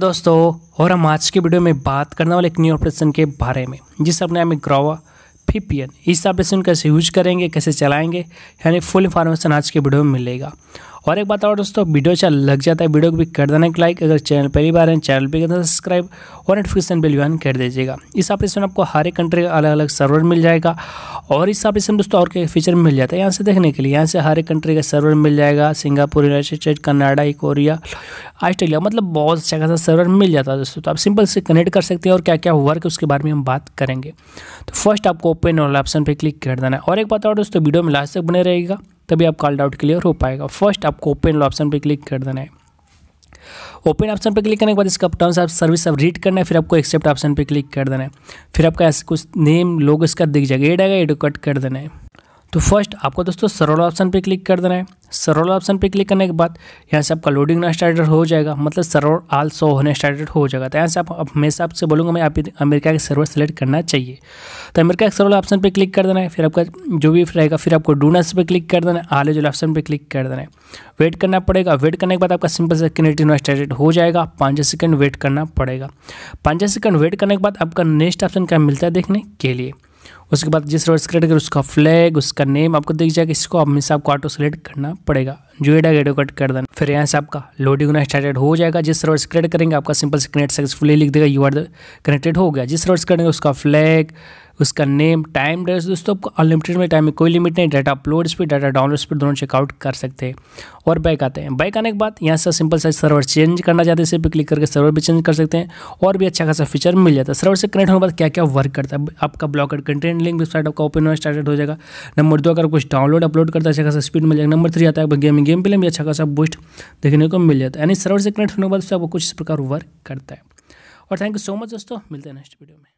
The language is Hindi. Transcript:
दोस्तों और हम आज की वीडियो में बात करने वाले एक न्यू ऑपरेशन के बारे में जिस अपने हमें ग्रोवा फिपियन इस ऑपरेशन कैसे यूज करेंगे कैसे चलाएंगे यानी फुल इन्फॉर्मेशन आज के वीडियो में मिलेगा और एक बात और दोस्तों वीडियो अच्छा लग जाता है वीडियो को भी कर देना एक लाइक अगर चैनल पहली बार है चैनल पर करना सब्सक्राइब और नोटिफिकेशन बिल ज्वाइन कर दीजिएगा इस एप्लीकेशन आपको हर एक कंट्री का अलग अलग सर्वर मिल जाएगा और इस एप्लीकेशन दोस्तों और क्या फीचर मिल जाता है यहाँ से देखने के लिए यहाँ से हर एक कंट्री का सर्वर मिल जाएगा Singapore United State Canada Korea Australia मतलब बहुत अच्छा खासा सर्वर मिल जाता है दोस्तों तो आप सिंपल से कनेक्ट कर सकते हैं और क्या क्या वर्क उसके बारे में हम बात करेंगे तो फर्स्ट आपको ओपन ऑल ऑप्शन पर क्लिक कर देना है और एक बात और दोस्तों वीडियो में लास्ट तक बने रहेगा तभी आप कॉल्ड आउट क्लियर हो पाएगा फर्स्ट आपको ओपन ऑप्शन पर क्लिक कर देना है ओपन ऑप्शन पर क्लिक करने के बाद इसका टर्म्स ऑफ सर्विस आप रीड करना है फिर आपको एक्सेप्ट ऑप्शन पर क्लिक कर देना है फिर आपका ऐसे कुछ नेम लोग इसका दिख जाएगा एड आएगा एड कट कर देना है तो फर्स्ट आपको दोस्तों सरोल ऑप्शन पे क्लिक कर देना है सरोल ऑप्शन पे क्लिक करने के बाद यहाँ से आपका लोडिंग ना स्टार्टेड हो जाएगा मतलब सरोल आल सो होने स्टार्टेड हो जाएगा तो यहाँ से आप हमेशा आपसे बोलूँगा मैं आप अमेरिका के सर्वर सेलेक्ट करना चाहिए तो अमेरिका के सरोल ऑप्शन पर क्लिक कर देना है फिर आपका जो भी रहेगा फिर आपको डूनस पर क्लिक कर देना है आले जो ऑप्शन पर क्लिक कर देना है वेट करना पड़ेगा वेट करने के बाद आपका सिंपल से कनेक्टिव ना स्टार्टेड हो जाएगा पाँच सेकेंड वेट करना पड़ेगा पाँच सेकेंड वेट करने के बाद आपका नेक्स्ट ऑप्शन क्या मिलता है देखने के लिए उसके बाद जिस रोड सेलेक्ट करें उसका फ्लैग उसका नेम आपको दिख जाएगा इसको हमेशा आपको ऑटो सेलेक्ट करना पड़ेगा एडा गेडो कट कर देना फिर यहाँ से आपका लोडिंग होना स्टार्टेड हो जाएगा जिस रोड सेलेक्ट करेंगे आपका सिंपल से कनेक्ट सक्सेसफुली लिख देगा यू आर कनेक्टेड हो गया जिस रोड से करेंगे उसका फ्लैग उसका नेम टाइम डेट्स दोस्तों आपको अनलिमिटेड में टाइम में कोई लिमिट नहीं data upload speed data download speed दोनों चेकआउट कर सकते हैं और बैक आते हैं बैक आने के बाद यहाँ से सिंपल सा सर्वर चेंज करना चाहते हैं इसे पर क्लिक करके सर्वर भी चेंज कर सकते हैं और भी अच्छा खासा फीचर मिल जाता है सर्वर से कनेक्ट होने के बाद क्या क्या वर्क करता है आपका ब्लॉक कंटेंट लिंक वेबसाइट आपका ओपन होना स्टार्टेड हो जाएगा नंबर दो अगर कुछ डाउनलोड अपलोड करता है अच्छा खासा स्पीड मिल जाएगा नंबर थ्री आता है गेमिंग गेम प्ले में अच्छा खासा बूस्ट देखने को मिल जाता है यानी सर्वर से कनेक्ट होने के बाद आपको कुछ इस प्रकार वर्क करता है और थैंक यू सो मच दोस्तों मिलते हैं नेक्स्ट वीडियो में